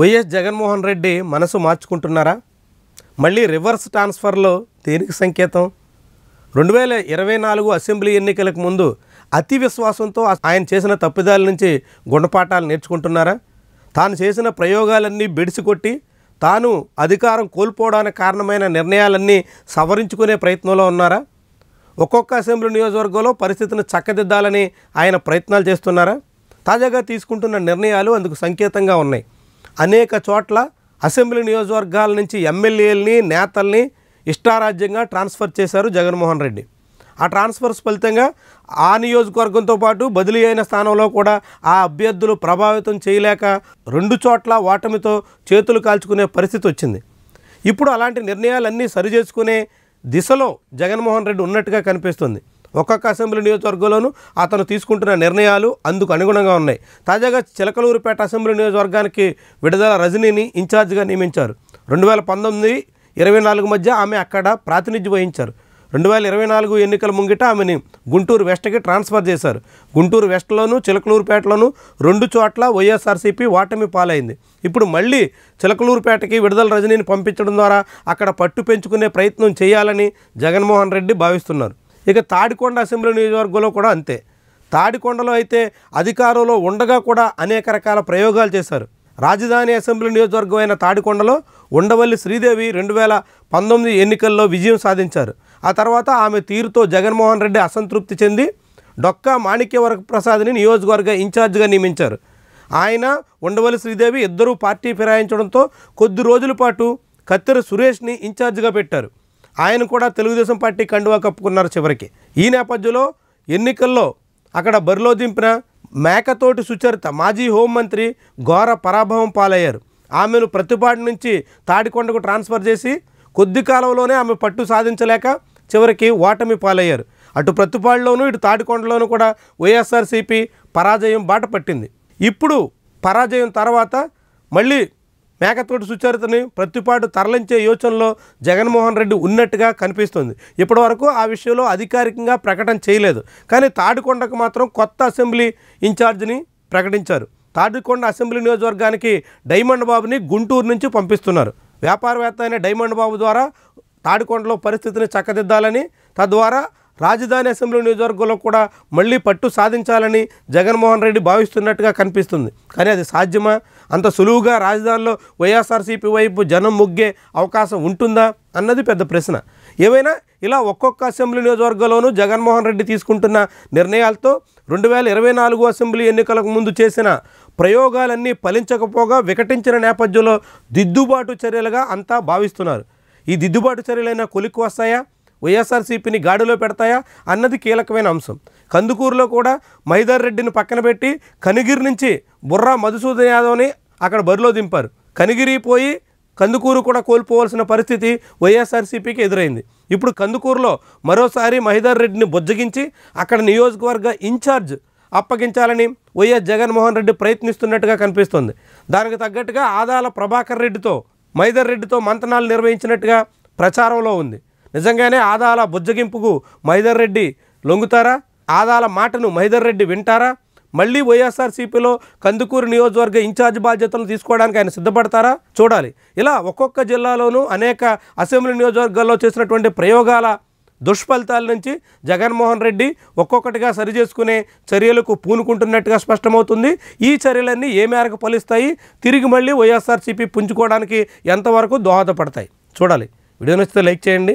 YS Jaganmohan Reddy మనసు మార్చుకుంటున్నారా మళ్ళీ reverse ట్రాన్స్ఫర్లో దేనికి సంకేతం రెండు వేల ఇరవై నాలుగు అసెంబ్లీ ఎన్నికలకు ముందు అతి విశ్వాసంతో ఆయన చేసిన తప్పిదాల నుంచి గుణపాఠాలు నేర్చుకుంటున్నారా తాను చేసిన ప్రయోగాలన్నీ బిడిసికొట్టి తాను అధికారం కోల్పోవడానికి కారణమైన నిర్ణయాలన్నీ సవరించుకునే ప్రయత్నంలో ఉన్నారా ఒక్కొక్క అసెంబ్లీ నియోజకవర్గంలో పరిస్థితిని చక్కదిద్దాలని ఆయన ప్రయత్నాలు చేస్తున్నారా తాజాగా తీసుకుంటున్న నిర్ణయాలు అందుకు సంకేతంగా ఉన్నాయి అనేక చోట్ల అసెంబ్లీ నియోజకవర్గాల నుంచి ఎమ్మెల్యేలని నేతల్ని ఇష్టారాజ్యంగా ట్రాన్స్ఫర్ చేశారు జగన్మోహన్ రెడ్డి ఆ ట్రాన్స్ఫర్స్ ఫలితంగా ఆ నియోజకవర్గంతో పాటు బదిలీ అయిన స్థానంలో కూడా ఆ అభ్యర్థులు ప్రభావితం చేయలేక రెండు చోట్ల ఓటమితో చేతులు కాల్చుకునే పరిస్థితి వచ్చింది ఇప్పుడు అలాంటి నిర్ణయాలన్నీ సరిచేసుకునే దిశలో జగన్మోహన్ రెడ్డి ఉన్నట్టుగా కనిపిస్తుంది ఒక్కొక్క అసెంబ్లీ నియోజకవర్గంలోనూ అతను తీసుకుంటున్న నిర్ణయాలు అందుకు అనుగుణంగా ఉన్నాయి తాజాగా చిలకలూరుపేట అసెంబ్లీ నియోజకవర్గానికి విడుదల రజనీని ఇన్ఛార్జిగా నియమించారు రెండు వేల పంతొమ్మిది ఇరవై నాలుగు మధ్య ఆమె అక్కడ ప్రాతినిధ్యం వహించారు రెండు వేల ఇరవై నాలుగు ఎన్నికల ముంగిట ఆమెని గుంటూరు వెస్ట్కి ట్రాన్స్ఫర్ చేశారు గుంటూరు వెస్ట్లోనూ చిలకలూరుపేటలోనూ రెండు చోట్ల వైఎస్ఆర్సీపీ ఓటమి పాలైంది ఇప్పుడు మళ్ళీ చిలకలూరుపేటకి విడుదల రజనీని పంపించడం ద్వారా అక్కడ పట్టు పెంచుకునే ప్రయత్నం చేయాలని జగన్మోహన్ రెడ్డి భావిస్తున్నారు ఇక తాడికొండ అసెంబ్లీ నియోజకవర్గంలో కూడా అంతే తాడికొండలో అయితే అధికారంలో ఉండగా కూడా అనేక రకాల ప్రయోగాలు చేశారు రాజధాని అసెంబ్లీ నియోజకవర్గం అయిన తాడికొండలో ఉండవల్లి శ్రీదేవి రెండు వేల పంతొమ్మిది ఎన్నికల్లో విజయం సాధించారు ఆ తర్వాత ఆమె తీరుతో జగన్మోహన్ రెడ్డి అసంతృప్తి చెంది డొక్కా మాణిక్యవరక ప్రసాద్ని నియోజకవర్గ ఇన్ఛార్జ్గా నియమించారు ఆయన ఉండవల్లి శ్రీదేవి ఇద్దరూ పార్టీ ఫిరాయించడంతో కొద్ది రోజుల పాటు కత్తెర సురేష్ని ఇన్ఛార్జ్గా పెట్టారు ఆయన కూడా తెలుగుదేశం పార్టీ కండువా కప్పుకున్నారు చివరికి ఈ నేపథ్యంలో ఎన్నికల్లో అక్కడ బరిలో దింపిన మేకతోటి సుచరిత మాజీ హోంమంత్రి ఘోర పరాభవం పాలయ్యారు ఆమెను ప్రతిపాటి నుంచి తాడికొండకు ట్రాన్స్ఫర్ చేసి కొద్ది కాలంలోనే ఆమె పట్టు సాధించలేక చివరికి ఓటమి పాలయ్యారు అటు ప్రతిపాడులోనూ ఇటు తాడికొండలోనూ కూడా వైఎస్ఆర్సీపీ పరాజయం బాట పట్టింది ఇప్పుడు పరాజయం తర్వాత మళ్ళీ మేకతోటి సుచరితని ప్రతిపాటు తరలించే యోచనలో జగన్మోహన్ రెడ్డి ఉన్నట్టుగా కనిపిస్తుంది ఇప్పటి వరకు ఆ విషయంలో అధికారికంగా ప్రకటన చేయలేదు కానీ తాడికొండకు మాత్రం కొత్త అసెంబ్లీ ఇన్ఛార్జిని ప్రకటించారు తాడికొండ అసెంబ్లీ నియోజకవర్గానికి డైమండ్ బాబుని గుంటూరు నుంచి పంపిస్తున్నారు వ్యాపారవేత్త అయిన డైమండ్ బాబు ద్వారా తాడికొండలో పరిస్థితిని చక్కదిద్దాలని తద్వారా రాజధాని అసెంబ్లీ నియోజకవర్గంలో కూడా మళ్ళీ పట్టు సాధించాలని జగన్మోహన్ రెడ్డి భావిస్తున్నట్టుగా కనిపిస్తుంది కానీ అది సాధ్యమా అంత సులువుగా రాజధానిలో వైఎస్ఆర్సీపీ వైపు జనం ముగ్గే అవకాశం ఉంటుందా అన్నది పెద్ద ప్రశ్న ఏమైనా ఇలా ఒక్కొక్క అసెంబ్లీ నియోజకవర్గంలోనూ జగన్మోహన్ రెడ్డి తీసుకుంటున్న నిర్ణయాలతో రెండు వేల ఇరవై నాలుగు అసెంబ్లీ ఎన్నికలకు ముందు చేసిన ప్రయోగాలన్నీ ఫలించకపోగా వికటించిన నేపథ్యంలో దిద్దుబాటు చర్యలుగా అంతా భావిస్తున్నారు ఈ దిద్దుబాటు చర్యలైనా కొలిక్కి వస్తాయా వైఎస్ఆర్సీపీని గాడిలో పెడతాయా అన్నది కీలకమైన అంశం కందుకూరులో కూడా మహిదర్ రెడ్డిని పక్కన పెట్టి కనిగిరి నుంచి బుర్రా మధుసూదన్ యాదవ్ని అక్కడ బరిలో దింపారు కనిగిరి పోయి కందుకూరు కూడా కోల్పోవాల్సిన పరిస్థితి వైఎస్ఆర్సీపీకి ఎదురైంది ఇప్పుడు కందుకూరులో మరోసారి మహిదర్ రెడ్డిని బుజ్జగించి అక్కడ నియోజకవర్గ ఇన్ఛార్జ్ అప్పగించాలని వైఎస్ జగన్మోహన్ రెడ్డి ప్రయత్నిస్తున్నట్టుగా కనిపిస్తోంది దానికి తగ్గట్టుగా ఆదాల ప్రభాకర్ రెడ్డితో మైదర్ రెడ్డితో మంతనాలు నిర్వహించినట్టుగా ప్రచారంలో ఉంది నిజంగానే ఆదాల బుజ్జగింపుకు మహిధర్ రెడ్డి లొంగుతారా ఆదాల మాటను మహిధర్ రెడ్డి వింటారా మళ్ళీ వైఎస్ఆర్సీపీలో కందుకూరు నియోజకవర్గ ఇన్ఛార్జ్ బాధ్యతలు తీసుకోవడానికి ఆయన సిద్ధపడతారా చూడాలి ఇలా ఒక్కొక్క జిల్లాలోనూ అనేక అసెంబ్లీ నియోజకవర్గాల్లో చేసినటువంటి ప్రయోగాల దుష్ఫలితాల నుంచి జగన్మోహన్ రెడ్డి ఒక్కొక్కటిగా సరిచేసుకునే చర్యలకు పూనుకుంటున్నట్టుగా స్పష్టమవుతుంది ఈ చర్యలన్నీ ఏ మేరకు ఫలిస్తాయి తిరిగి మళ్ళీ వైఎస్ఆర్సీపీ పుంజుకోవడానికి ఎంతవరకు దోహదపడతాయి చూడాలి వీడియో నచ్చితే లైక్ చేయండి